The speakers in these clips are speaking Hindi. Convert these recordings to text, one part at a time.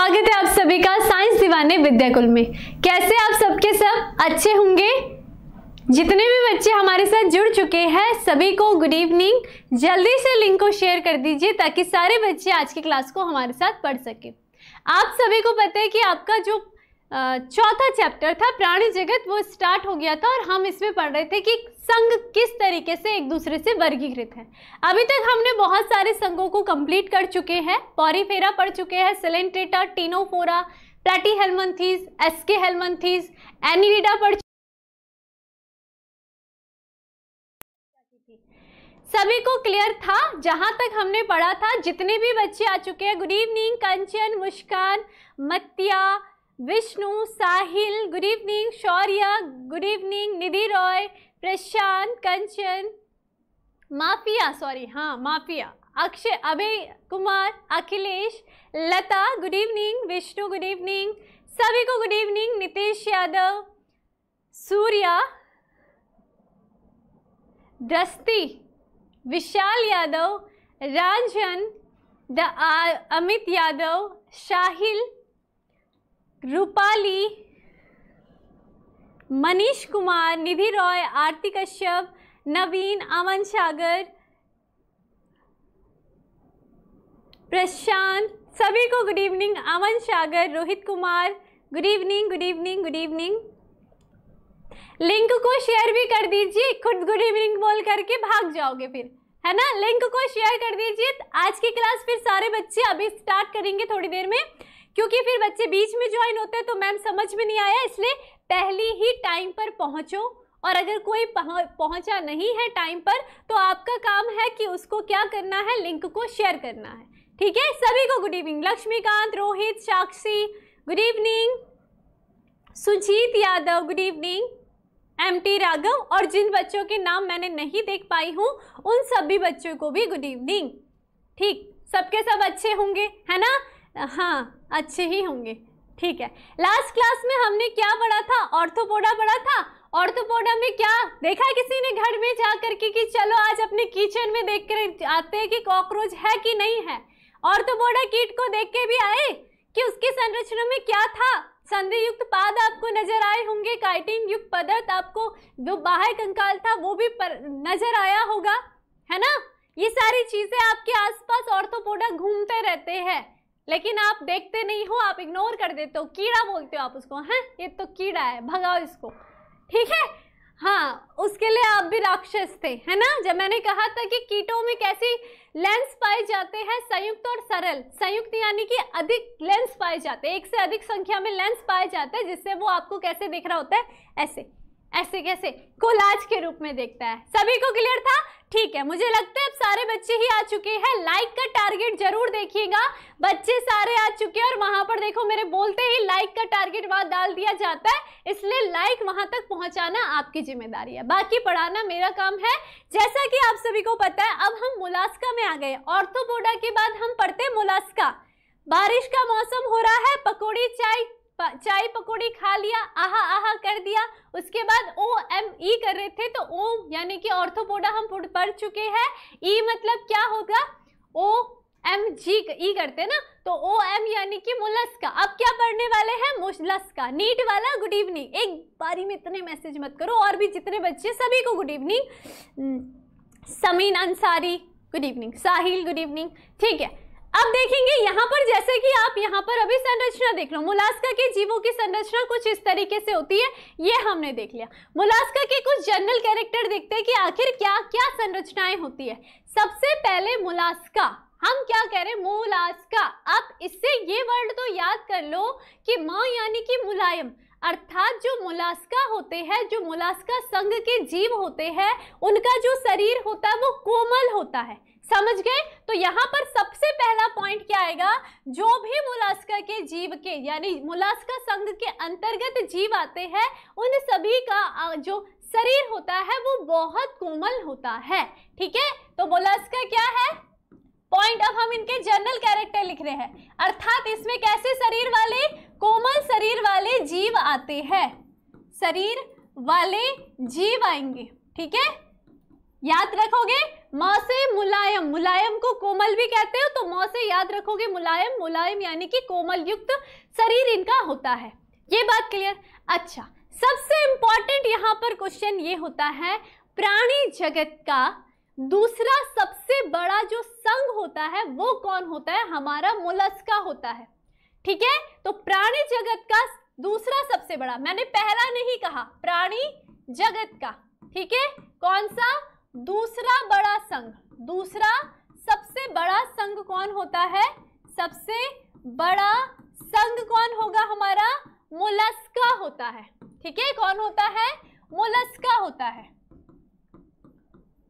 स्वागत है आप सभी का साइंस दीवाने विद्याकुल में कैसे आप सबके सब अच्छे होंगे जितने भी बच्चे हमारे साथ जुड़ चुके हैं सभी को गुड इवनिंग जल्दी से लिंक को शेयर कर दीजिए ताकि सारे बच्चे आज की क्लास को हमारे साथ पढ़ सकें आप सभी को पता है कि आपका जो चौथा चैप्टर था प्राणी जगत वो स्टार्ट हो गया था और हम इसमें पढ़ रहे थे कि संघ किस तरीके से एक दूसरे से वर्गीकृत हैं अभी तक हमने बहुत सारे संघों को कंप्लीट कर चुके हैं पॉरीफेरा पढ़ चुके हैं Coelenterata Ctenophora Platyhelminthes Aschelminthes Annelida पढ़ सभी को क्लियर था जहां तक हमने पढ़ा था जितने भी बच्चे आ चुके हैं good evening Kanchan Muskan Matiya Vishnu Sahil good evening Shaurya good evening Nidhi Roy Prashant Kanchan mafia sorry हाँ mafia Akshay Abhay Kumar Akhilesh Lata good evening Vishnu good evening सभी को गुड इवनिंग नितेश यादव सूर्या दस्ती विशाल यादव रंजन द अमित यादव शाहिल रूपाली मनीष कुमार निधि रॉय आरती कश्यप नवीन अमन सागर प्रशांत सभी को good evening Aman Sagar Rohit Kumar good evening good evening good evening link को शेयर भी कर दीजिए खुद गुड इवनिंग बोल करके भाग जाओगे फिर है ना लिंक को शेयर कर दीजिए आज की क्लास फिर सारे बच्चे अभी स्टार्ट करेंगे थोड़ी देर में क्योंकि फिर बच्चे बीच में ज्वाइन होते हैं तो मैम समझ में नहीं आया इसलिए पहले ही टाइम पर पहुँचो और अगर कोई पहुंचा नहीं है टाइम पर तो आपका काम है कि उसको क्या करना है लिंक को शेयर करना है ठीक है सभी को good evening Laxmikant Rohit Sakshi good evening Sujeet Yadav good evening M T Raghav और जिन बच्चों के नाम मैंने नहीं देख पाई हूँ उन सभी बच्चों को भी गुड इवनिंग ठीक सबके सब अच्छे होंगे है ना हाँ अच्छे ही होंगे ठीक है लास्ट क्लास में हमने क्या पढ़ा था ऑर्थोपोडा पढ़ा था ऑर्थोपोडा में क्या देखा किसी ने घर में जा करके कि चलो आज अपने किचन में देख कर आते हैं कि कॉकरोच है कि नहीं है ऑर्थोपोडा कीट को देख के भी आए कि उसके संरचना में क्या था संधि युक्त पाद आपको नजर आए होंगे काइटिन युक्त पदार्थ आपको जो बाहर कंकाल था वो भी पर, नजर आया होगा है ना ये सारी चीजें आपके आसपास ऑर्थोपोडा घूमते रहते हैं लेकिन आप देखते नहीं हो आप इग्नोर कर देते हो कीड़ा बोलते हो आप उसको हैं ये तो कीड़ा है भगाओ इसको ठीक है हाँ उसके लिए आप भी राक्षस थे है ना जब मैंने कहा था कि कीटों में कैसी लेंस पाए जाते हैं संयुक्त और सरल संयुक्त यानी कि अधिक लेंस पाए जाते हैं एक से अधिक संख्या में लेंस पाए जाते हैं जिससे वो आपको कैसे दिख रहा होता है ऐसे ऐसे कैसे कोलाज के रूप में देखता है सभी को क्लियर था ठीक है मुझे लगता है अब सारे बच्चे ही आ चुके हैं लाइक का टारगेट जरूर देखिएगा बच्चे सारे आ चुके हैं और वहां पर देखो मेरे बोलते ही लाइक का टारगेट वहां डाल दिया जाता है इसलिए लाइक वहां तक पहुंचाना आपकी जिम्मेदारी है बाकी पढ़ाना मेरा काम है जैसा कि आप सभी को पता है अब हम मुलास्का में आ गए ऑर्थोपोडा के बाद हम पढ़ते मुलास्का बारिश का मौसम हो रहा है पकौड़ी चाय चाय पकौड़ी खा लिया आहा आहा कर दिया उसके बाद ओ एम ई कर रहे थे तो ओ यानी कि ऑर्थोपोडा हम पढ़ चुके हैं ई e मतलब क्या होगा ओ एम जी ई करते ना तो ओ एम यानी कि मुलस्का अब क्या पढ़ने वाले हैं मुलस्का नीट वाला गुड इवनिंग एक बारी में इतने मैसेज मत करो और भी जितने बच्चे सभी को गुड इवनिंग हम्म, Sameen Ansari good evening Sahil good evening ठीक है अब देखेंगे यहाँ पर जैसे कि आप यहाँ पर अभी संरचना देख लो मुलास्का के जीवों की संरचना कुछ इस तरीके से होती है ये हमने देख लिया मुलास्का के कुछ जनरल कैरेक्टर देखते हैं कि आखिर क्या क्या संरचनाएं होती है सबसे पहले मुलास्का हम क्या कह रहे हैं मोलास्का आप इससे ये वर्ड तो याद कर लो कि माँ यानी कि मुलायम अर्थात जो मुलास्का होते हैं जो मुलास्का संघ के जीव होते हैं उनका जो शरीर होता है वो कोमल होता है समझ गए तो यहाँ पर सबसे पहला पॉइंट क्या आएगा जो भी मुलास्का के जीव के यानी मुलास्का संघ के अंतर्गत जीव आते हैं उन सभी का जो शरीर होता है वो बहुत कोमल होता है ठीक है तो मुलास्का क्या है पॉइंट अब हम इनके जनरल कैरेक्टर लिख रहे हैं अर्थात इसमें कैसे शरीर वाले कोमल शरीर वाले जीव आते हैं शरीर वाले जीव आएंगे ठीक है याद रखोगे मौसे मुलायम मुलायम को कोमल भी कहते हो तो मौसे याद रखोगे मुलायम मुलायम यानी कि कोमल युक्त शरीर इनका होता है ये बात क्लियर अच्छा सबसे इंपॉर्टेंट यहां पर क्वेश्चन ये होता है प्राणी जगत का दूसरा सबसे बड़ा जो संघ होता है वो कौन होता है हमारा मुलस्का होता है ठीक है तो प्राणी जगत का दूसरा सबसे बड़ा मैंने पहला नहीं कहा प्राणी जगत का ठीक है कौन सा दूसरा बड़ा संघ दूसरा सबसे बड़ा संघ कौन होता है सबसे बड़ा संघ कौन होगा हमारा मोलस्का होता है ठीक है कौन होता है मोलस्का होता है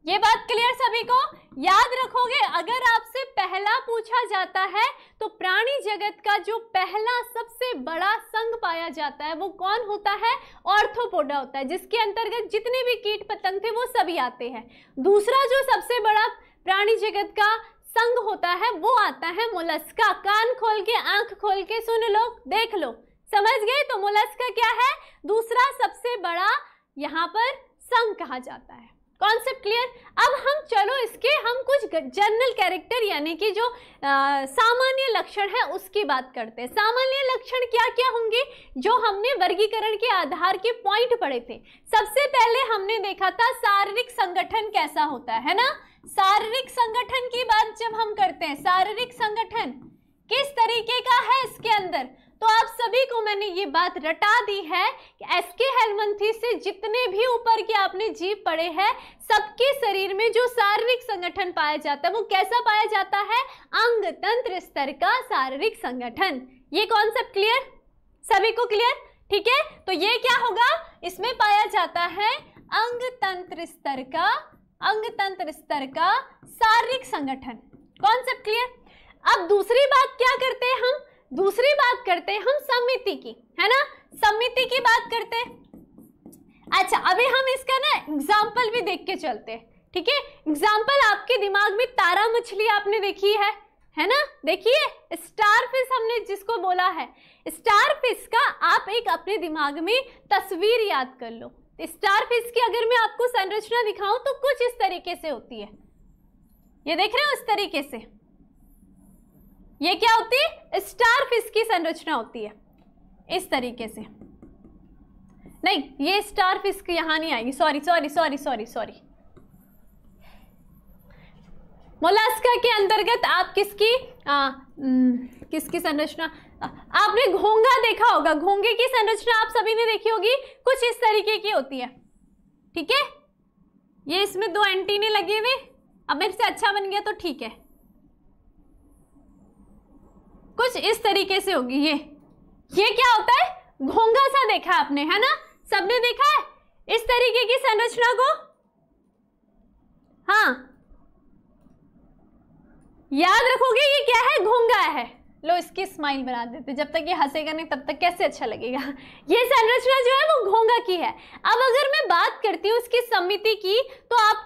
ये बात क्लियर सभी को याद रखोगे अगर आपसे पहला पूछा जाता है तो प्राणी जगत का जो पहला सबसे बड़ा संघ पाया जाता है वो कौन होता है ऑर्थोपोडा होता है जिसके अंतर्गत जितने भी कीट पतंग थे वो सभी आते हैं दूसरा जो सबसे बड़ा प्राणी जगत का संघ होता है वो आता है मोलस्का कान खोल के आंख खोल के सुन लो देख लो समझ गए तो मोलस्का क्या है दूसरा सबसे बड़ा यहाँ पर संघ कहा जाता है कॉन्सेप्ट क्लियर अब हम चलो इसके हम कुछ जनरल कैरेक्टर यानी कि जो सामान्य लक्षण है उसकी बात करते हैं सामान्य लक्षण क्या क्या होंगे जो हमने वर्गीकरण के आधार के पॉइंट पढ़े थे सबसे पहले हमने देखा था शारीरिक संगठन कैसा होता है ना शारीरिक संगठन की बात जब हम करते हैं शारीरिक संगठन किस तरीके का है इसके अंदर तो आप सभी को मैंने ये बात रटा दी है कि एस के हेलमंथी से जितने भी ऊपर के आपने जीव पड़े हैं सबके शरीर में जो शारीरिक संगठन पाया जाता है वो कैसा पाया जाता है अंग तंत्र स्तर का शारीरिक संगठन ये कॉन्सेप्ट क्लियर सभी को क्लियर ठीक है तो ये क्या होगा इसमें पाया जाता है अंग तंत्र स्तर का अंग तंत्र स्तर का शारीरिक संगठन कॉन्सेप्ट क्लियर अब दूसरी बात क्या करते हैं हम दूसरी बात करते हैं हम समिति की है ना समिति की बात करते हैं अच्छा अभी हम इसका ना एग्जाम्पल भी देख के चलते हैं ठीक है एग्जाम्पल आपके दिमाग में तारा मछली आपने देखी है है ना देखिए स्टार फिश हमने जिसको बोला है स्टार फिश का आप एक अपने दिमाग में तस्वीर याद कर लो स्टार फिश की अगर मैं आपको संरचना दिखाऊं तो कुछ इस तरीके से होती है ये देख रहे हो इस तरीके से ये क्या होती है स्टार फिश की संरचना होती है इस तरीके से नहीं ये स्टार फिश यहां नहीं आएगी sorry sorry sorry sorry sorry Mollusca के अंतर्गत आप किसकी आ, किसकी संरचना आपने घोंगा देखा होगा घोंगे की संरचना आप सभी ने देखी होगी कुछ इस तरीके की होती है ठीक है ये इसमें दो एंटीने लगे हुए अब मेरे से अच्छा बन गया तो ठीक है कुछ इस तरीके से होगी ये ये क्या होता है घोंगा सा देखा आपने है ना सबने देखा है इस तरीके की संरचना को हाँ याद रखोगे ये क्या है घोंगा है लो इसकी स्माइल बना देते जब तक ये हंसेगा नहीं तब तक कैसे अच्छा लगेगा ये संरचना जो है वो घोंगा की है अब अगर मैं बात करती हूँ इसकी समिति की तो आप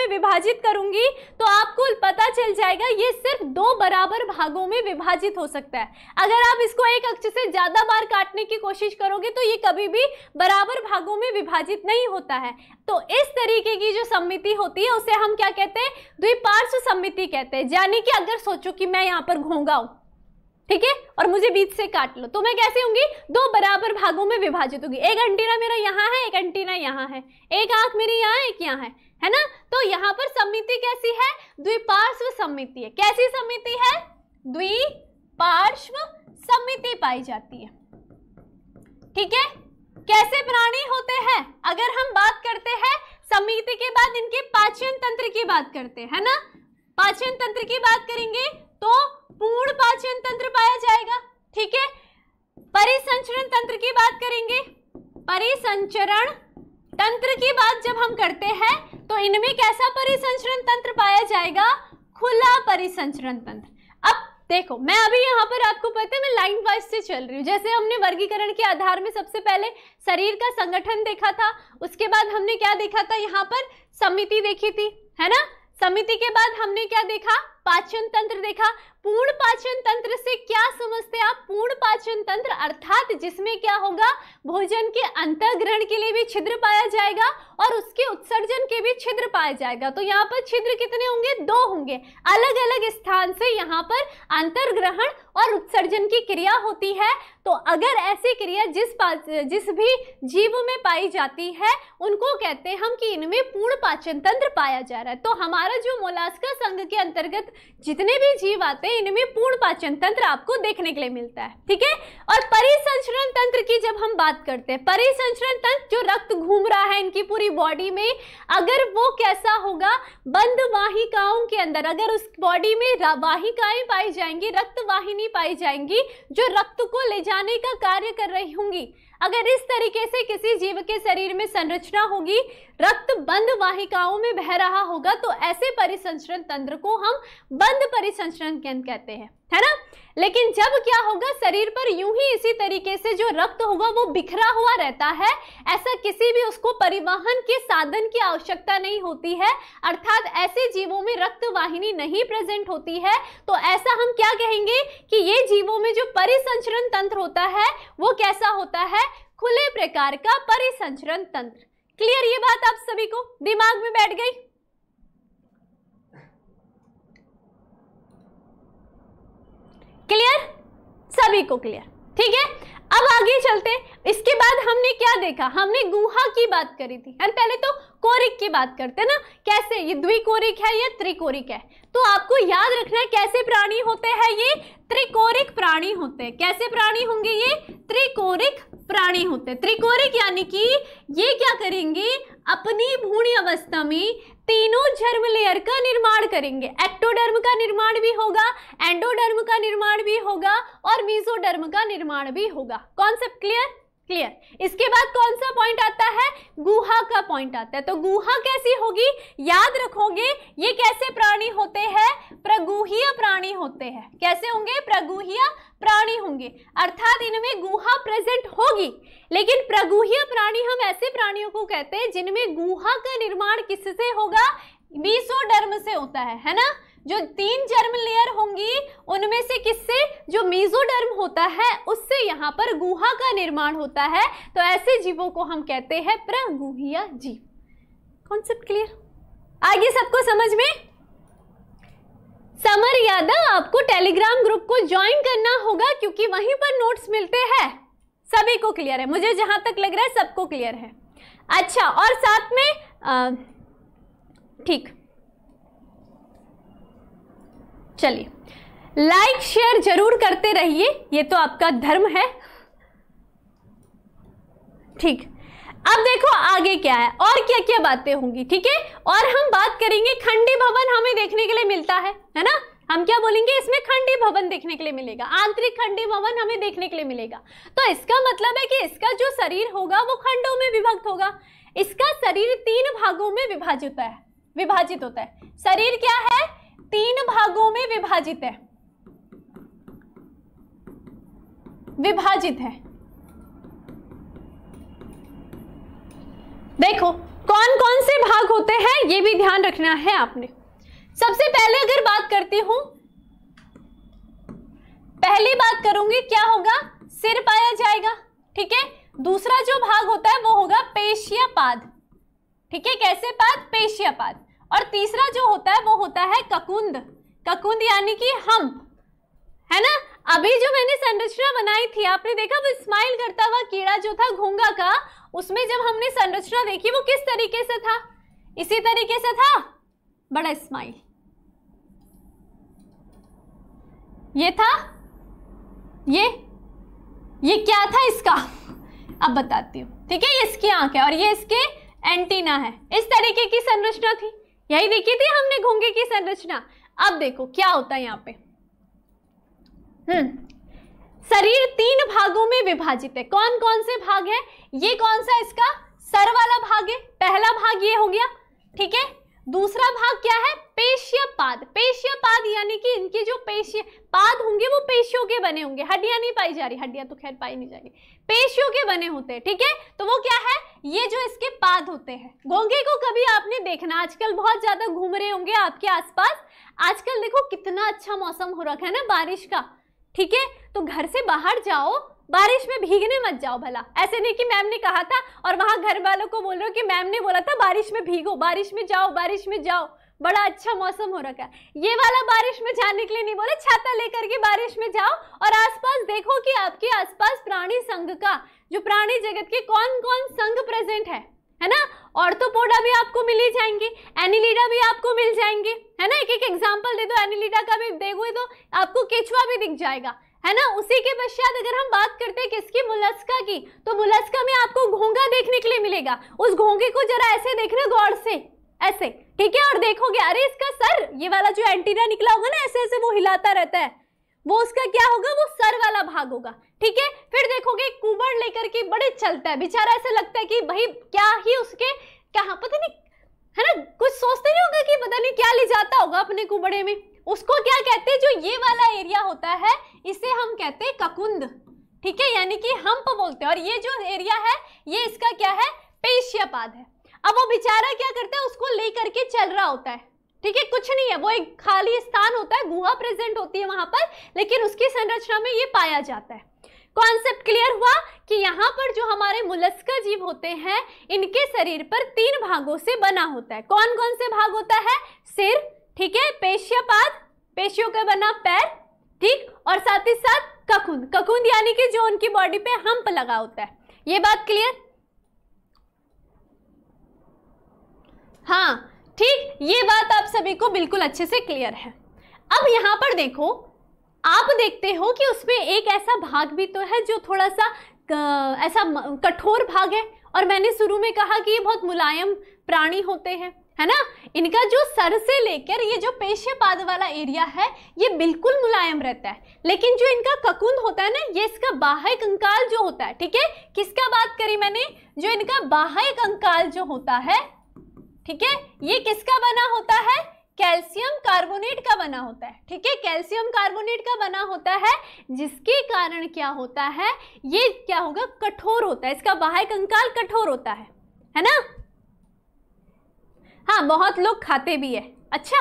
में विभाजित करूंगी तो आपको पता चल जाएगा ये सिर्फ दो बराबर भागों में विभाजित हो सकता है अगर आप इसको एक अक्ष से ज्यादा बार काटने की कोशिश करोगे तो ये कभी भी बराबर भागों में विभाजित नहीं होता है तो इस तरीके की जो सम्मिति होती है उसे हम क्या कहते हैं द्विपार्श्व सम्मिति कहते हैं यानी कि अगर सोचो कि मैं यहाँ पर घोंगाऊं ठीक है और मुझे बीच से काट लो तो मैं कैसे होंगी दो बराबर भागों में विभाजित होगी एक एंटीना मेरा यहाँ है एक एंटीना यहाँ है एक आंख मेरी यहाँ एक यहाँ है है ना तो यहाँ पर समिति कैसी है द्विपार्श्व समिति है कैसी समिति है द्विपार्श्व समिति पाई जाती है ठीक है कैसे प्राणी होते हैं अगर हम बात करते हैं समिति के बाद इनके पाचन तंत्र की बात करते हैं ना पाचन तंत्र की बात करेंगे तो पूर्ण पाचन तंत्र पाया जाएगा ठीक है परिसंचरण तंत्र की बात करेंगे परिसंचरण तंत्र की बात जब हम करते हैं तो इनमें कैसा परिसंचरण तंत्र पाया जाएगा खुला परिसंचरण तंत्र अब देखो मैं अभी यहाँ पर आपको पता है मैं लाइन वाइज से चल रही हूँ जैसे हमने वर्गीकरण के आधार में सबसे पहले शरीर का संगठन देखा था उसके बाद हमने क्या देखा था यहाँ पर समिति देखी थी है ना समिति के बाद हमने क्या देखा पाचन तंत्र देखा पूर्ण पाचन तंत्र से क्या समझते हैं आप पूर्ण पाचन तंत्र अर्थात जिसमें क्या होगा भोजन के अंतर्ग्रहण के लिए भी छिद्र पाया जाएगा और उसके उत्सर्जन के भी छिद्र पाया जाएगा तो यहाँ पर छिद्र कितने होंगे दो होंगे अलग अलग स्थान से यहाँ पर अंतर्ग्रहण और उत्सर्जन की क्रिया होती है तो अगर ऐसी क्रिया जिस जिस भी जीव में पाई जाती है उनको कहते हैं हम कि इनमें पूर्ण पाचन तंत्र पाया जा रहा है तो हमारा जो मोलास्का संघ के अंतर्गत जितने भी जीव आते में इनमें पूर्ण पाचन तंत्र आपको देखने के लिए मिलता है ठीक है और परिसंचरण तंत्र की जब हम बात करते हैं परिसंचरण तंत्र जो रक्त घूम रहा है इनकी पूरी बॉडी में अगर वो कैसा होगा बंद वाहिकाओं के अंदर अगर उस बॉडी में वाहिकाएं पाई जाएंगी रक्त वाहिनी पाई जाएंगी जो रक्त को ले जाने का कार्य कर रही होंगी अगर इस तरीके से किसी जीव के शरीर में संरचना होगी रक्त बंद वाहिकाओं में बह रहा होगा तो ऐसे परिसंचरण तंत्र को हम बंद परिसंचरण केंद्र कहते हैं है ना लेकिन जब क्या होगा शरीर पर यूं ही इसी तरीके से जो रक्त होगा वो बिखरा हुआ रहता है ऐसा किसी भी उसको परिवहन के साधन की आवश्यकता नहीं होती है अर्थात ऐसे जीवों में रक्त वाहिनी नहीं प्रेजेंट होती है तो ऐसा हम क्या कहेंगे कि ये जीवों में जो परिसंचरण तंत्र होता है वो कैसा होता है खुले प्रकार का परिसंचरण तंत्र क्लियर ये बात आप सभी को दिमाग में बैठ गई क्लियर सभी को क्लियर ठीक है अब आगे चलते हैं इसके बाद हमने क्या देखा हमने गुहा की बात करी थी एंड पहले तो कोरिक की बात करते हैं ना कैसे ये द्विकोरिक है या त्रिकोरिक है तो आपको याद रखना है कैसे प्राणी होते हैं ये त्रिकोरिक प्राणी होते हैं कैसे प्राणी होंगे ये त्रिकोरिक प्राणी होते हैं त्रिकोरिक यानी कि ये क्या करेंगे अपनी भूणी अवस्था में तीनों जर्म लेयर का निर्माण करेंगे एक्टोडर्म का निर्माण भी होगा एंडोडर्म का निर्माण भी होगा और मीजोडर्म का निर्माण भी होगा कॉन्सेप्ट क्लियर क्लियर इसके बाद कौन सा पॉइंट आता है गुहा का पॉइंट आता है तो गुहा कैसी होगी याद रखोगे ये कैसे प्राणी होते हैं प्रगुहीय प्राणी होते हैं कैसे होंगे प्रगुहीय प्राणी होंगे अर्थात इनमें गुहा प्रेजेंट होगी लेकिन प्रगुहीय प्राणी हम ऐसे प्राणियों को कहते हैं जिनमें गुहा का निर्माण किससे होगा मीसोडर्म से होता है है ना जो तीन जर्म लेयर होंगी उनमें से किससे जो मीजोडर्म होता है उससे यहाँ पर गुहा का निर्माण होता है तो ऐसे जीवों को हम कहते हैं प्रगुहिया जीव कॉन्सेप्ट क्लियर आगे सबको समझ में समर यादव आपको टेलीग्राम ग्रुप को ज्वाइन करना होगा क्योंकि वहीं पर नोट्स मिलते हैं सभी को क्लियर है मुझे जहां तक लग रहा है सबको क्लियर है अच्छा और साथ में ठीक चलिए लाइक शेयर जरूर करते रहिए ये तो आपका धर्म है ठीक अब देखो आगे क्या है और क्या क्या बातें होंगी ठीक है और हम बात करेंगे खंडी भवन हमें देखने के लिए मिलता है है ना हम क्या बोलेंगे इसमें खंडी भवन देखने के लिए मिलेगा आंतरिक खंडी भवन हमें देखने के लिए मिलेगा तो इसका मतलब है कि इसका जो शरीर होगा वो खंडों में विभक्त होगा इसका शरीर तीन भागों में विभाजित होता है विभाजित होता है शरीर क्या है तीन भागों में विभाजित है विभाजित है देखो कौन कौन से भाग होते हैं ये भी ध्यान रखना है आपने सबसे पहले अगर बात करती हूं पहली बात करूंगी क्या होगा सिर पाया जाएगा ठीक है दूसरा जो भाग होता है वो होगा पेशिया पाद ठीक है कैसे पाद पेशिया पाद और तीसरा जो होता है वो होता है ककुंद ककुंद यानी कि हम्प है ना अभी जो मैंने संरचना बनाई थी आपने देखा वो स्माइल करता हुआ कीड़ा जो था घूंगा का उसमें जब हमने संरचना देखी वो किस तरीके से था इसी तरीके से था बड़ा स्माइल ये था ये ये क्या था इसका अब बताती हूं ठीक है ये इसकी आंख है और ये इसके एंटीना है इस तरीके की संरचना थी यही देखी थी हमने घोंगे की संरचना अब देखो क्या होता है यहाँ पे हम्म शरीर तीन भागों में विभाजित है कौन कौन से भाग है ये कौन सा इसका सर वाला भाग है पहला भाग ये हो गया ठीक है दूसरा भाग क्या है पेशिय पाद पेशिय पाद यानी कि इनके जो पेशिय पाद होंगे वो पेशियों के बने होंगे हड्डियां नहीं पाई जा रही हड्डियां तो खैर पाई नहीं जा रही पेशियों के बने होते हैं ठीक है तो वो क्या है ये जो इसके पाद होते हैं घोंगे को कभी आपने देखना आजकल बहुत ज्यादा घूम रहे होंगे आपके आसपास आजकल देखो कितना अच्छा मौसम हो रखा है ना बारिश का ठीक है तो घर से बाहर जाओ बारिश में भीगने मत जाओ भला ऐसे नहीं कि मैम ने कहा था और वहां घर वालों को बोल रहे हो कि मैम ने बोला था बारिश में भीगो बारिश में जाओ बारिश में जाओ बड़ा अच्छा मौसम हो रखा है ये वाला बारिश में जाने के लिए नहीं बोले छाता लेकर के बारिश में जाओ और आसपास देखो कि आपके आसपास प्राणी संघ का जो प्राणी जगत के कौन कौन संघ प्रेजेंट है है ना ऑर्थोपोडा भी आपको मिल ही जाएंगे एनिलीडा भी आपको मिल जाएंगे है ना एक एक एग्जाम्पल दे दो एनिलीडा का भी देखोगे तो आपको केचुआ भी दिख जाएगा है ना उसी के पश्चात अगर हम बात करते हैं किसकी मुलस्का की तो मुलस्का में आपको घोंगा देखने के लिए मिलेगा उस घोंगे को जरा ऐसे देखना गौर से ऐसे ठीक है और देखोगे अरे इसका सर ये वाला जो एंटीना निकला होगा ना ऐसे ऐसे वो हिलाता रहता है वो उसका क्या होगा वो सर वाला भाग होगा ठीक है फिर देखोगे कुबड़ लेकर के बड़े चलता है बेचारा ऐसा लगता है कि भाई क्या ही उसके कहा पता नहीं है ना कुछ सोचते नहीं होगा कि पता नहीं क्या ले जाता होगा अपने कुबड़े में उसको क्या कहते हैं जो ये वाला एरिया होता है इसे हम कहते हैं ककुंद ठीक है यानी कि हम्प बोलते हैं और ये जो एरिया है ये इसका क्या है पेशियापाद है अब वो बेचारा क्या करता है उसको लेकर के चल रहा होता है ठीक है कुछ नहीं है वो एक खाली स्थान होता है गुहा प्रेजेंट होती है वहां पर लेकिन उसकी संरचना में ये पाया जाता है कॉन्सेप्ट क्लियर हुआ कि यहाँ पर जो हमारे मुलस्का जीव होते हैं इनके शरीर पर तीन भागों से बना होता है कौन कौन से भाग होता है सिर ठीक है पेशियापाद पेशियों का बना पैर ठीक और साथ ही साथ ककुंद ककुंद यानी कि जो उनकी बॉडी पे हम्प लगा होता है ये बात क्लियर हाँ ठीक ये बात आप सभी को बिल्कुल अच्छे से क्लियर है अब यहाँ पर देखो आप देखते हो कि उसमें एक ऐसा भाग भी तो है जो थोड़ा सा ऐसा कठोर भाग है और मैंने शुरू में कहा कि ये बहुत मुलायम प्राणी होते हैं है ना इनका जो सर से लेकर ये जो पेशे पाद वाला एरिया है ये बिल्कुल मुलायम रहता है लेकिन जो इनका ककुन होता है ना ये इसका बाह्य कंकाल जो होता है ठीक है किसका बात करी मैंने जो इनका बाह्य कंकाल जो होता है ठीक है ये किसका बना होता है कैल्शियम कार्बोनेट का बना होता है ठीक है कैल्शियम कार्बोनेट का बना होता है जिसके कारण क्या होता है ये क्या होगा कठोर होता है इसका बाह्य कंकाल कठोर होता है है ना हाँ बहुत लोग खाते भी है अच्छा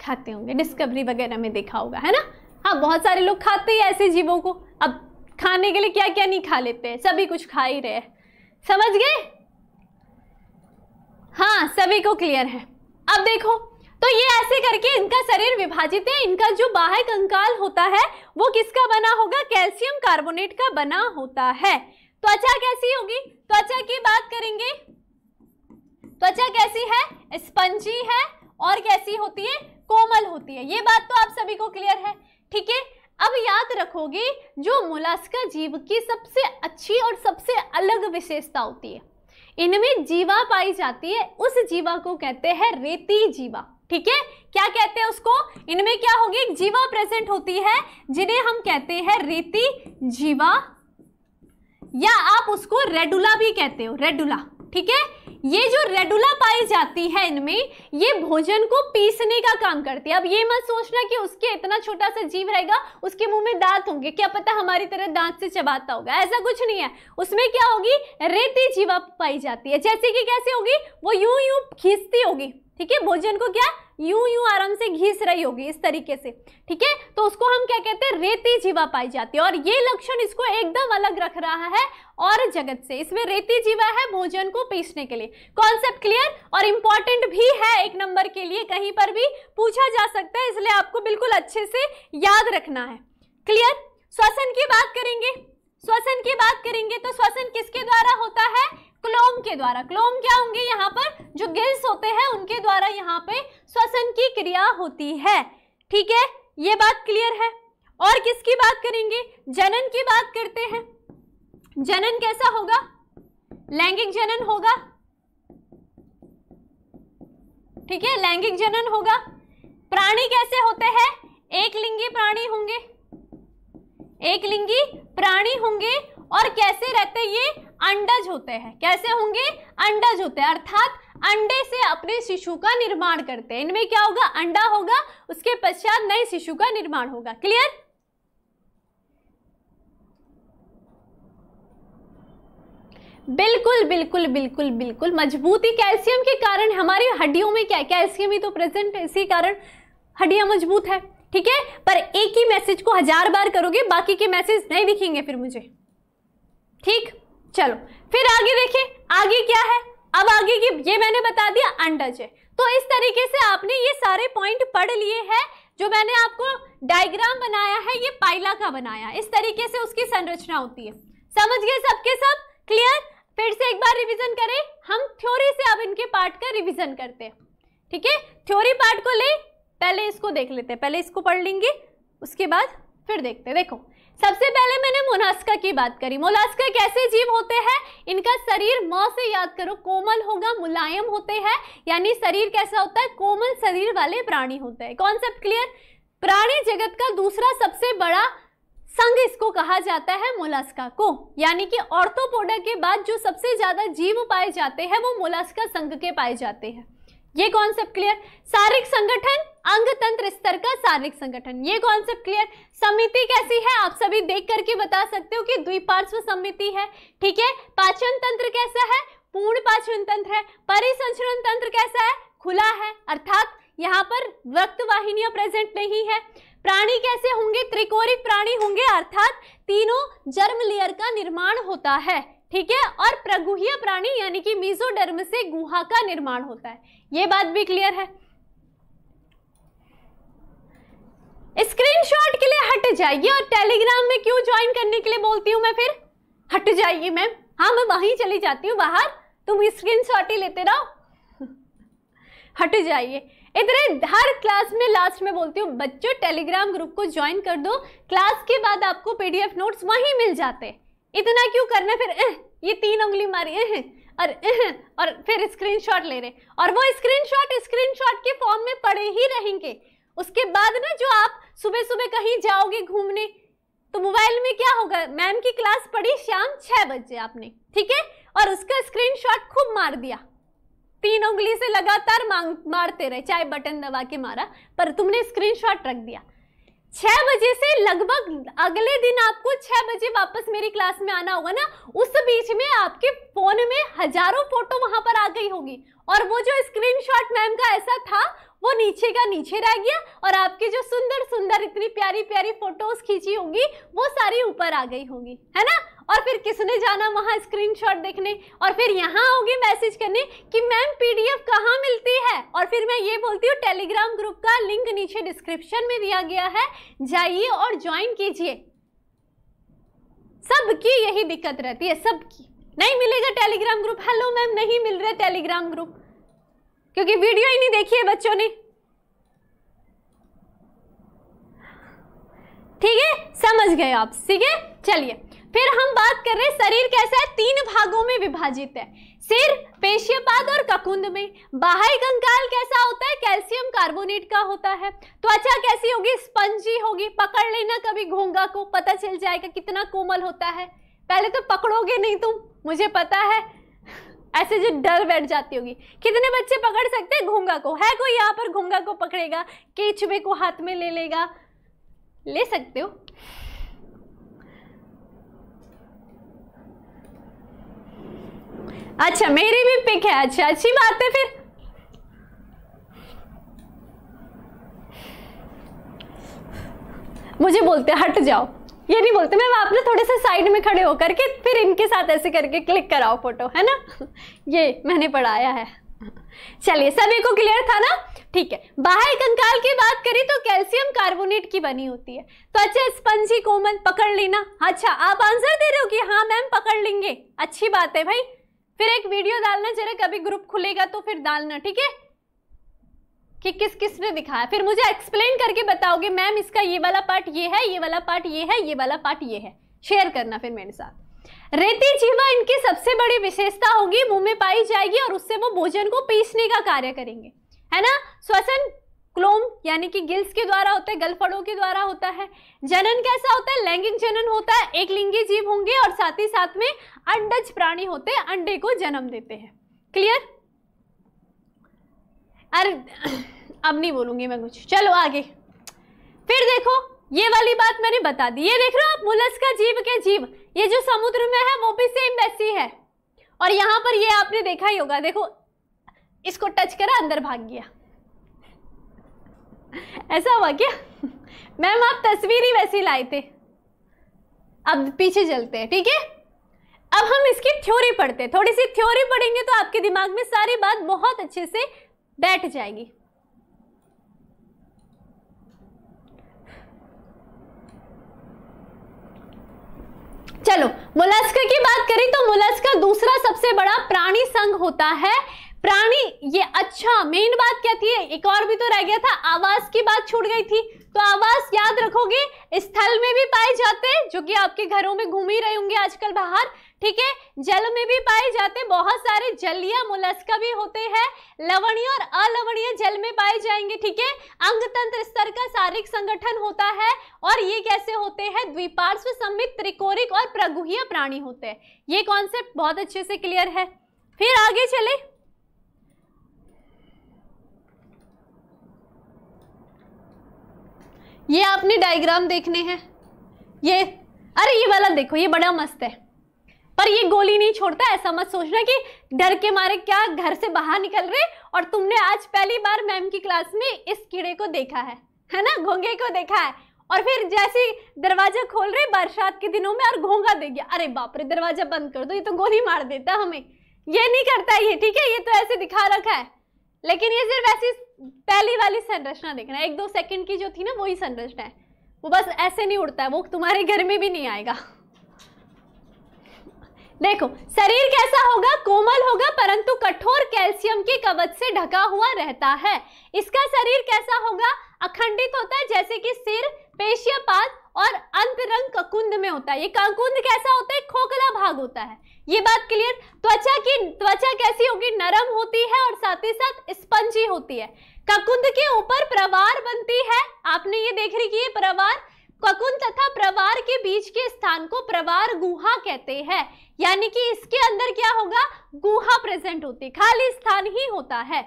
खाते होंगे डिस्कवरी वगैरह में देखा होगा है ना हाँ बहुत सारे लोग खाते हैं ऐसे जीवों को अब खाने के लिए क्या क्या नहीं खा लेते सभी कुछ खा ही रहे समझ गए हाँ सभी को क्लियर है अब देखो तो ये ऐसे करके इनका शरीर विभाजित है इनका जो बाह्य कंकाल होता है वो किसका बना होगा कैल्शियम कार्बोनेट का बना होता है त्वचा कैसी होगी त्वचा की बात करेंगे त्वचा कैसी है स्पंजी है और कैसी होती है कोमल होती है ये बात तो आप सभी को क्लियर है ठीक है अब याद रखोगे जो मुलास्का जीव की सबसे अच्छी और सबसे अलग विशेषता होती है इनमें जीवा पाई जाती है उस जीवा को कहते हैं रेती जीवा ठीक है क्या कहते हैं उसको इनमें क्या होगी एक जीवा प्रेजेंट होती है जिन्हें हम कहते हैं रेती जीवा या आप उसको रेडुला भी कहते हो रेडुला ठीक है ये जो रेडुला पाई जाती है इनमें ये भोजन को पीसने का काम करती है अब ये मत सोचना कि उसके इतना छोटा सा जीव रहेगा उसके मुंह में दांत होंगे क्या पता हमारी तरह दांत से चबाता होगा ऐसा कुछ नहीं है उसमें क्या होगी रेती जीवा पाई जाती है जैसे कि कैसे होगी वो यूं यूं खींचती होगी ठीक है भोजन को क्या यूं यूं आराम से घिस रही होगी इस तरीके से ठीक है तो उसको हम क्या कहते हैं रेती जीवा पाई जाती है और ये लक्षण इसको एकदम अलग रख रहा है और जगत से इसमें रेती जीवा है भोजन को पीसने के लिए कॉन्सेप्ट क्लियर और इंपॉर्टेंट भी है एक नंबर के लिए कहीं पर भी पूछा जा सकता है इसलिए आपको बिल्कुल अच्छे से याद रखना है क्लियर श्वसन की बात करेंगे श्वसन की बात करेंगे तो श्वसन किसके द्वारा होता है क्लोम के द्वारा क्लोम क्या होंगे यहाँ पर जो गिल्स होते हैं उनके द्वारा यहाँ पे श्वसन की क्रिया होती है ठीक है ये बात क्लियर है और किसकी बात करेंगे जनन की बात करते हैं जनन कैसा होगा लैंगिक जनन होगा ठीक है लैंगिक जनन होगा प्राणी कैसे होते हैं एक लिंगी प्राणी होंगे एक लिंगी प्राणी होंगे और कैसे रहते ये अंडज होते हैं कैसे होंगे अंडज होते हैं अर्थात अंडे से अपने शिशु का निर्माण करते हैं इनमें क्या होगा अंडा होगा उसके पश्चात नए शिशु का निर्माण होगा क्लियर बिल्कुल बिल्कुल बिल्कुल बिल्कुल मजबूती कैल्शियम के कारण हमारी हड्डियों में क्या कैल्शियम ही तो प्रेजेंट है इसी कारण हड्डियां मजबूत है ठीक है पर एक ही मैसेज को हजार बार करोगे बाकी के मैसेज नहीं दिखेंगे फिर मुझे ठीक चलो फिर आगे देखिए आगे क्या है अब आगे की ये मैंने बता दिया अंडज है तो इस तरीके से आपने ये सारे पॉइंट पढ़ लिए हैं जो मैंने आपको डायग्राम बनाया है ये पाइला का बनाया इस तरीके से उसकी संरचना होती है समझ गए सबके सब क्लियर फिर से एक बार रिवीजन करें हम थ्योरी से अब इनके पार्ट का रिवीजन करते हैं ठीक है थ्योरी पार्ट को ले पहले इसको देख लेते हैं पहले इसको पढ़ लेंगे उसके बाद फिर देखते हैं देखो सबसे पहले मैंने मोलास्का की बात करी मोलास्का कैसे जीव होते हैं इनका शरीर म से याद करो कोमल होगा मुलायम होते हैं यानी शरीर कैसा होता है कोमल शरीर वाले प्राणी होते हैं कॉन्सेप्ट क्लियर प्राणी जगत का दूसरा सबसे बड़ा संघ इसको कहा जाता है मोलास्का को यानी कि ऑर्थोपोडा के बाद जो सबसे ज्यादा जीव पाए जाते हैं वो मोलास्का संघ के पाए जाते हैं ये कॉन्सेप्ट क्लियर शारीरिक संगठन अंग तंत्र स्तर का शारीरिक संगठन ये कॉन्सेप्ट क्लियर समिति कैसी है आप सभी देख करके बता सकते हो कि द्विपार्श्व समिति है ठीक है पाचन तंत्र कैसा है पूर्ण पाचन तंत्र है परिसंचरण तंत्र कैसा है खुला है अर्थात यहाँ पर रक्त वाहिनियां प्रेजेंट नहीं है प्राणी कैसे होंगे त्रिकोणिक प्राणी होंगे अर्थात तीनों जर्म लेयर का निर्माण होता है ठीक है और प्रगुहिया प्राणी यानी कि मीजोडर्म से गुहा का निर्माण होता है ये बात भी क्लियर है स्क्रीनशॉट के लिए हट जाइए और टेलीग्राम में क्यों ज्वाइन करने के लिए बोलती हूँ मैं फिर हट जाइए मैम हाँ मैं वहीं चली जाती हूँ बाहर तुम स्क्रीन ही लेते रहो हट जाइए इधर हर क्लास में लास्ट में बोलती हूँ बच्चों टेलीग्राम ग्रुप को ज्वाइन कर दो क्लास के बाद आपको पीडीएफ नोट्स वहीं मिल जाते इतना क्यों करना फिर एह, ये तीन उंगली मारी एह, और एह, और फिर स्क्रीनशॉट ले रहे और वो स्क्रीनशॉट स्क्रीनशॉट के फॉर्म में पड़े ही रहेंगे उसके बाद ना जो आप सुबह सुबह कहीं जाओगे घूमने तो मोबाइल में क्या होगा मैम की क्लास पढ़ी शाम छह बजे आपने ठीक है और उसका स्क्रीन खूब मार दिया तीन उंगली से लगातार मारते रहे चाहे बटन दबा के मारा पर तुमने स्क्रीनशॉट रख दिया छह बजे से लगभग अगले दिन आपको छह बजे वापस मेरी क्लास में आना होगा ना उस बीच में आपके फोन में हजारों फोटो वहां पर आ गई होगी और वो जो स्क्रीनशॉट मैम का ऐसा था वो नीचे का नीचे रह गया और आपकी जो सुंदर सुंदर इतनी प्यारी प्यारी फोटोज खींची होंगी वो सारी ऊपर आ गई होंगी है ना और फिर किसने जाना वहाँ स्क्रीनशॉट देखने और फिर यहाँ आओगे मैसेज करने कि मैम पीडीएफ कहाँ मिलती है और फिर मैं ये बोलती हूँ टेलीग्राम ग्रुप का लिंक नीचे डिस्क्रिप्शन में दिया गया है जाइए और ज्वाइन कीजिए सबकी यही दिक्कत रहती है सबकी नहीं मिलेगा टेलीग्राम ग्रुप हेलो मैम नहीं मिल रहे टेलीग्राम ग्रुप क्योंकि वीडियो ही नहीं देखी है बच्चों ने ठीक है समझ गए आप ठीक है चलिए फिर हम बात कर रहे हैं शरीर कैसा है तीन भागों में विभाजित है सिर पेशीय पाद और ककुंद में बाह्य कंकाल कैसा होता है कैल्शियम कार्बोनेट का होता है त्वचा तो अच्छा, कैसी होगी स्पंजी होगी पकड़ लेना कभी घोंगा को पता चल जाएगा कितना कोमल होता है पहले तो पकड़ोगे नहीं तुम मुझे पता है ऐसे जो डर बैठ जाती होगी कितने बच्चे पकड़ सकते हैं घूंगा को है कोई यहाँ पर घूंगा को पकड़ेगा केचुए को हाथ में ले लेगा ले सकते हो अच्छा मेरी भी पिक है अच्छा अच्छी बात है फिर मुझे बोलते हट जाओ ये नहीं बोलते मैम आपने थोड़े से साइड में खड़े होकर के फिर इनके साथ ऐसे करके क्लिक कराओ फोटो है ना ये मैंने पढ़ाया है चलिए सभी को क्लियर था ना ठीक है बाहर कंकाल की बात करें तो कैल्शियम कार्बोनेट की बनी होती है तो अच्छा स्पंजी कोमन पकड़ लेना अच्छा आप आंसर दे रहे हो कि हाँ मैम पकड़ लेंगे अच्छी बात है भाई फिर एक वीडियो डालना जरा कभी ग्रुप खुलेगा तो फिर डालना ठीक है कि किस किस ने दिखाया फिर मुझे एक्सप्लेन करके बताओगे मैम इसका ये वाला पार्ट ये है ये वाला पार्ट ये है ये वाला पार्ट ये है शेयर करना फिर मेरे साथ रेती जीवा इनकी सबसे बड़ी विशेषता होगी मुंह में पाई जाएगी और उससे वो भोजन को पीसने का कार्य करेंगे है ना श्वसन क्लोम यानी कि गिल्स के द्वारा होता है गलफड़ों के द्वारा होता है जनन कैसा होता है लैंगिक जनन होता है एक लिंगी जीव होंगे और साथ ही साथ में अंडज प्राणी होते अंडे को जन्म देते हैं क्लियर अरे अब नहीं बोलूंगी मैं कुछ चलो आगे फिर देखो ये वाली बात मैंने बता दी ये देख रहे हो आप मुलस का जीव के जीव ये जो समुद्र में है वो भी सेम वैसी है और यहाँ पर ये आपने देखा ही होगा देखो इसको टच करा अंदर भाग गया ऐसा हुआ क्या मैम आप तस्वीर ही वैसी लाए थे अब पीछे चलते हैं ठीक है अब हम इसकी थ्योरी पढ़ते हैं थोड़ी सी थ्योरी पढ़ेंगे तो आपके दिमाग में सारी बात बहुत अच्छे से बैठ जाएगी चलो मोलस्क की बात करें तो मोलस्क का दूसरा सबसे बड़ा प्राणी संघ होता है प्राणी ये अच्छा मेन बात क्या थी एक और भी तो रह गया था आवास की बात छूट गई थी तो आवास याद रखोगे स्थल में भी पाए जाते हैं जो कि आपके घरों में घूम ही रहे होंगे आजकल बाहर ठीक है जल में भी पाए जाते बहुत सारे जलीय मोलस्का भी होते हैं लवणीय और अलवणीय जल में पाए जाएंगे ठीक है अंगतंत्र स्तर का शारीरिक संगठन होता है और ये कैसे होते हैं द्विपार्श्व सम्मित त्रिकोणिक और प्रगुहीय प्राणी होते हैं ये कॉन्सेप्ट बहुत अच्छे से क्लियर है फिर आगे चले ये आपने डायग्राम देखने हैं ये अरे ये वाला देखो ये बड़ा मस्त है पर ये गोली नहीं छोड़ता ऐसा मत सोचना कि डर के मारे क्या घर से बाहर निकल रहे और तुमने आज पहली बार मैम की क्लास में इस कीड़े को देखा है है ना घोंगे को देखा है और फिर जैसे दरवाजा खोल रहे बरसात के दिनों में और घोंगा दे गया अरे बाप रे दरवाजा बंद कर दो ये तो गोली मार देता हमें ये नहीं करता ये ठीक है ये तो ऐसे दिखा रखा है लेकिन ये सिर्फ ऐसी पहली वाली संरचना देखना एक दो सेकंड की जो थी ना वही संरचना है वो बस ऐसे नहीं उड़ता है वो तुम्हारे घर में भी नहीं आएगा देखो शरीर कैसा होगा कोमल होगा परंतु कठोर कैल्शियम के कवच से ढका हुआ रहता है इसका शरीर कैसा होगा अखंडित होता है जैसे कि सिर पेशियापात और अंतरंग ककुंद में होता है ये ककुंद कैसा होता है खोखला भाग होता है ये बात क्लियर त्वचा की त्वचा कैसी होगी नरम होती है और साथ ही साथ स्पंजी होती है ककुंद के ऊपर प्रवार बनती है आपने ये देख रही कि ये प्रवार ककुन तथा प्रवार के बीच के स्थान को प्रवार गुहा कहते हैं यानी कि इसके अंदर क्या होगा गुहा प्रेजेंट होती खाली स्थान ही होता है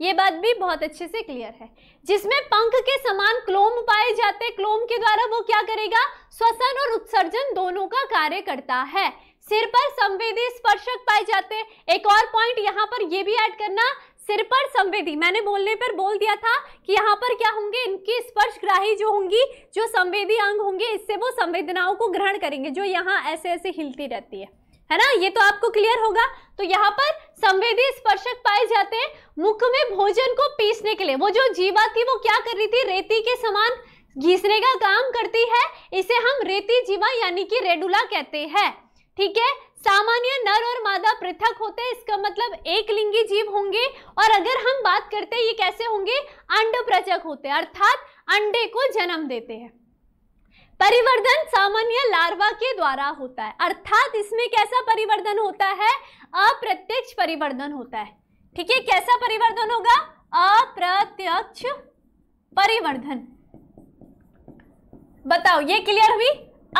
ये बात भी बहुत अच्छे से क्लियर है जिसमें पंख के समान क्लोम पाए जाते क्लोम के द्वारा वो क्या करेगा श्वसन और उत्सर्जन दोनों का कार्य करता है सिर पर संवेदी स्पर्शक पाए जाते एक और पॉइंट यहाँ पर ये भी ऐड करना सिर पर संवेदी मैंने बोलने पर बोल दिया था कि यहाँ पर क्या होंगे इनकी स्पर्श ग्राही जो होंगी जो संवेदी अंग होंगे इससे वो संवेदनाओं को ग्रहण करेंगे जो यहाँ ऐसे ऐसे हिलती रहती है है ना ये तो आपको क्लियर होगा तो यहाँ पर संवेदी स्पर्शक पाए जाते हैं मुख में भोजन को पीसने के लिए वो जो जीवा थी वो क्या कर रही थी रेती के समान घिसने का काम करती है इसे हम रेती जीवा यानी कि रेडुला कहते हैं ठीक है सामान्य नर और मादा पृथक होते हैं इसका मतलब एक लिंगी जीव होंगे और अगर हम बात करते हैं ये कैसे होंगे अंड प्रचक होते हैं अर्थात अंडे को जन्म देते हैं परिवर्धन सामान्य लार्वा के द्वारा होता है अर्थात इसमें कैसा परिवर्धन होता है अप्रत्यक्ष परिवर्धन होता है ठीक है कैसा परिवर्धन होगा अप्रत्यक्ष परिवर्धन बताओ ये क्लियर हुई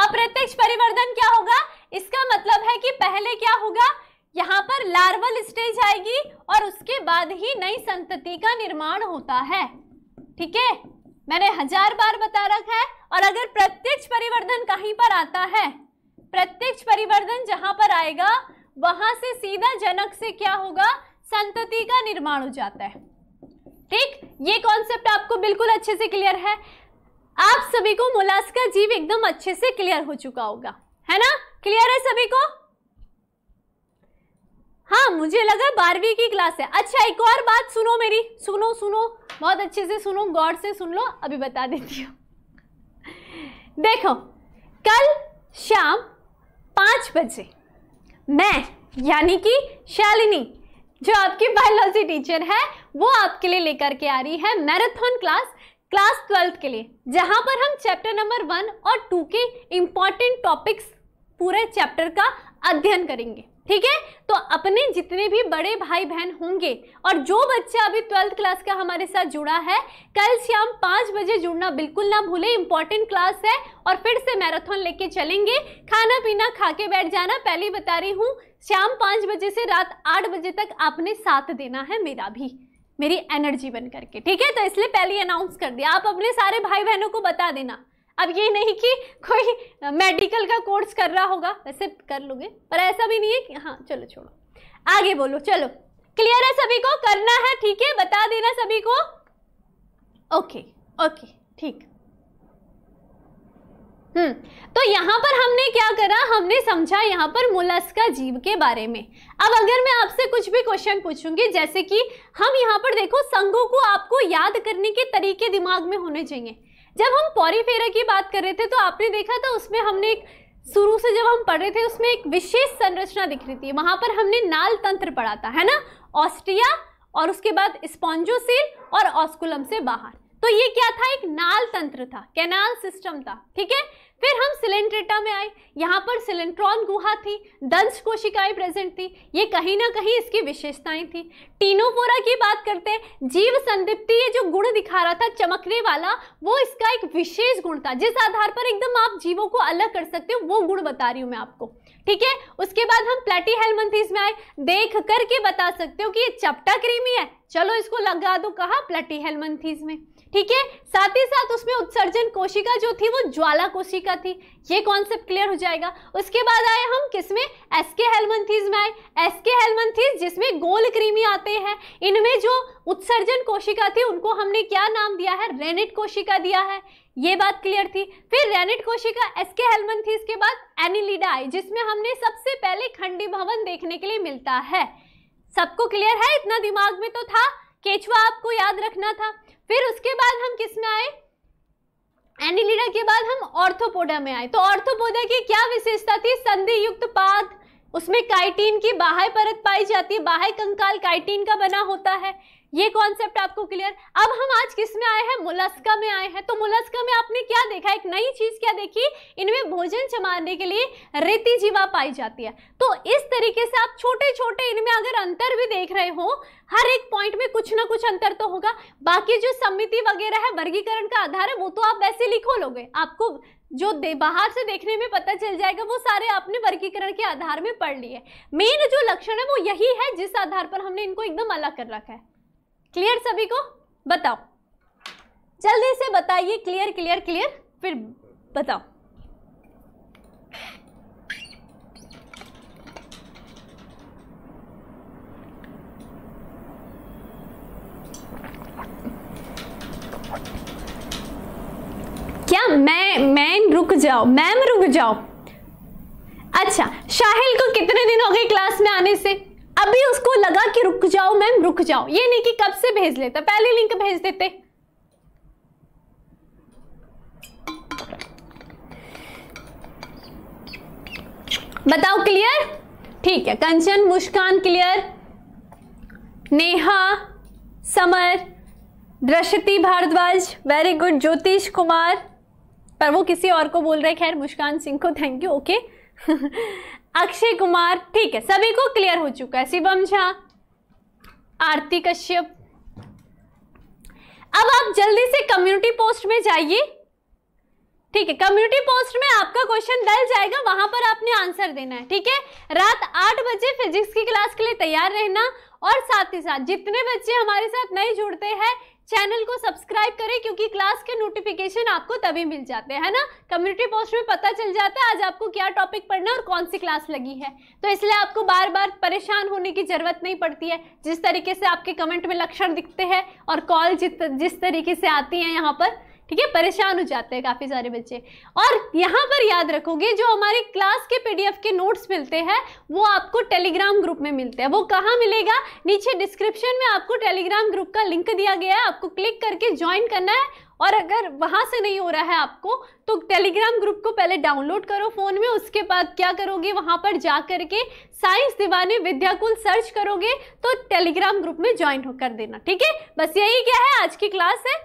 अप्रत्यक्ष परिवर्धन क्या होगा इसका मतलब है कि पहले क्या होगा यहाँ पर लार्वल स्टेज आएगी और उसके बाद ही नई संतति का निर्माण होता है ठीक है मैंने हजार बार बता रखा है और अगर प्रत्यक्ष परिवर्धन कहीं पर आता है प्रत्यक्ष परिवर्धन जहां पर आएगा वहां से सीधा जनक से क्या होगा संतति का निर्माण हो जाता है ठीक ये कॉन्सेप्ट आपको बिल्कुल अच्छे से क्लियर है आप सभी को मुलास्का जीव एकदम अच्छे से क्लियर हो चुका होगा है ना क्लियर है सभी को हाँ मुझे लगा बारहवीं की क्लास है अच्छा एक और बात सुनो मेरी सुनो सुनो बहुत अच्छे से सुनो गौर से सुन लो अभी बता देती हूँ देखो कल शाम पाँच बजे मैं यानी कि शालिनी जो आपकी बायोलॉजी टीचर है वो आपके लिए लेकर के आ रही है मैराथन क्लास क्लास ट्वेल्थ के लिए जहाँ पर हम चैप्टर नंबर वन और टू के इम्पॉर्टेंट टॉपिक्स पूरे चैप्टर का अध्ययन करेंगे ठीक है तो अपने जितने भी बड़े भाई बहन होंगे और जो बच्चा अभी ट्वेल्थ क्लास का हमारे साथ जुड़ा है कल शाम पांच बजे जुड़ना बिल्कुल ना भूले इंपॉर्टेंट क्लास है और फिर से मैराथन लेके चलेंगे खाना पीना खा के बैठ जाना पहले बता रही हूँ शाम पांच बजे से रात आठ बजे तक आपने साथ देना है मेरा भी मेरी एनर्जी बन करके ठीक है तो इसलिए पहले अनाउंस कर दिया आप अपने सारे भाई बहनों को बता देना अब ये नहीं कि कोई मेडिकल का कोर्स कर रहा होगा वैसे कर लोगे पर ऐसा भी नहीं है कि हाँ चलो छोड़ो आगे बोलो चलो क्लियर है सभी को करना है ठीक है बता देना सभी को ओके ओके ठीक हम्म तो यहाँ पर हमने क्या करा हमने समझा यहाँ पर मोलस्का जीव के बारे में अब अगर मैं आपसे कुछ भी क्वेश्चन पूछूंगी जैसे कि हम यहाँ पर देखो संघों को आपको याद करने के तरीके दिमाग में होने चाहिए जब हम पौरीफेरा की बात कर रहे थे तो आपने देखा था उसमें हमने एक शुरू से जब हम पढ़ रहे थे उसमें एक विशेष संरचना दिख रही थी वहां पर हमने नाल तंत्र पढ़ा था है ना ऑस्ट्रिया और उसके बाद स्पॉन्जोसिल और ऑस्कुलम से बाहर तो ये क्या था एक नाल तंत्र था कैनाल सिस्टम था ठीक है फिर हम सिलेंट्रेटा में आए यहाँ पर सिलेंट्रॉन गुहा थी दंश कोशिकाएं प्रेजेंट थी ये कहीं ना कहीं इसकी विशेषताएं थी टीनोपोरा की बात करते हैं जीव संदिप्ति ये जो गुण दिखा रहा था चमकने वाला वो इसका एक विशेष गुण था जिस आधार पर एकदम आप जीवों को अलग कर सकते हो वो गुण बता रही हूँ मैं आपको ठीक है उसके बाद हम प्लेटी हेलमंथीज में आए देख करके बता सकते हो कि ये चपटा क्रीमी है चलो इसको लगा दो कहा प्लेटी हेलमंथीज में ठीक है साथ ही साथ उसमें उत्सर्जन कोशिका जो थी वो ज्वाला कोशिका थी ये कॉन्सेप्ट क्लियर हो जाएगा उसके बाद आए हम किसमें एसके हेलमंथीज में आए एसके हेलमंथीज जिसमें गोल क्रीमी आते हैं इनमें जो उत्सर्जन कोशिका थी उनको हमने क्या नाम दिया है रेनेट कोशिका दिया है ये बात क्लियर थी फिर रेनेट कोशिका एसके हेलमंथीज के बाद एनिलीडा आई जिसमें हमने सबसे पहले खंडी भवन देखने के लिए मिलता है सबको क्लियर है इतना दिमाग में तो था केचवा आपको याद रखना था फिर उसके बाद हम किस में आए एनिलीडा के बाद हम ऑर्थोपोडा में आए तो ऑर्थोपोडा की क्या विशेषता थी संधि युक्त पाद उसमें काइटीन की बाह्य परत पाई जाती है बाह्य कंकाल काइटीन का बना होता है ये कॉन्सेप्ट आपको क्लियर अब हम आज किस में आए हैं मुलस्का में आए हैं तो मुलस्का में आपने क्या देखा एक नई चीज क्या देखी इनमें भोजन चमारने के लिए रेती जीवा पाई जाती है तो इस तरीके से आप छोटे छोटे इनमें अगर अंतर भी देख रहे हो हर एक पॉइंट में कुछ ना कुछ अंतर तो होगा बाकी जो समिति वगैरह है वर्गीकरण का आधार है वो तो आप वैसे लिखो लोगे आपको जो दे बाहर से देखने में पता चल जाएगा वो सारे आपने वर्गीकरण के आधार में पढ़ लिए मेन जो लक्षण है वो यही है जिस आधार पर हमने इनको एकदम अलग कर रखा है क्लियर सभी को बताओ जल्दी से बताइए क्लियर क्लियर क्लियर फिर बताओ क्या मैं मैम रुक जाओ मैम रुक जाओ अच्छा शाहिल को कितने दिन हो गए क्लास में आने से अभी उसको लगा कि रुक जाओ मैम रुक जाओ ये नहीं कि कब से भेज लेता पहले लिंक भेज देते बताओ क्लियर ठीक है Kanchan Muskan clear Neha Samar Drishyati Bharadwaj very good Jyotish Kumar पर वो किसी और को बोल रहे खैर मुस्कान सिंह को thank you okay Akshay Kumar ठीक है सभी को क्लियर हो चुका है शिवम झा आरती कश्यप अब आप जल्दी से कम्युनिटी पोस्ट में जाइए ठीक है कम्युनिटी पोस्ट में आपका क्वेश्चन डल जाएगा वहां पर आपने आंसर देना है ठीक है रात आठ बजे फिजिक्स की क्लास के लिए तैयार रहना और साथ ही साथ जितने बच्चे हमारे साथ नहीं जुड़ते हैं चैनल को सब्सक्राइब करें क्योंकि क्लास के नोटिफिकेशन आपको तभी मिल जाते हैं ना कम्युनिटी पोस्ट में पता चल जाता है आज आपको क्या टॉपिक पढ़ना है और कौन सी क्लास लगी है तो इसलिए आपको बार बार परेशान होने की ज़रूरत नहीं पड़ती है जिस तरीके से आपके कमेंट में लक्षण दिखते हैं और कॉल जिस तरीके से आती है यहाँ पर ठीक है परेशान हो जाते हैं काफ़ी सारे बच्चे और यहाँ पर याद रखोगे जो हमारे क्लास के पीडीएफ के नोट्स मिलते हैं वो आपको टेलीग्राम ग्रुप में मिलते हैं वो कहाँ मिलेगा नीचे डिस्क्रिप्शन में आपको टेलीग्राम ग्रुप का लिंक दिया गया है आपको क्लिक करके ज्वाइन करना है और अगर वहां से नहीं हो रहा है आपको तो टेलीग्राम ग्रुप को पहले डाउनलोड करो फ़ोन में उसके बाद क्या करोगे वहां पर जा करके साइंस दीवाने विद्याकुल सर्च करोगे तो टेलीग्राम ग्रुप में ज्वाइन होकर देना ठीक है बस यही क्या है आज की क्लास है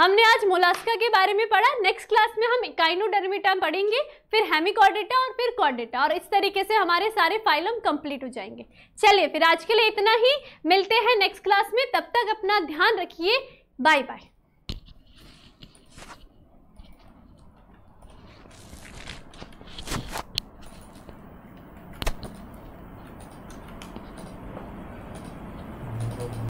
हमने आज मोलास्का के बारे में पढ़ा नेक्स्ट क्लास में हम काइनोडर्मिटा पढ़ेंगे फिर हेमिकॉर्डेटा और फिर कॉर्डेटा और इस तरीके से हमारे सारे फाइलम कंप्लीट हो जाएंगे चलिए फिर आज के लिए इतना ही मिलते हैं नेक्स्ट क्लास में तब तक अपना ध्यान रखिए बाय बाय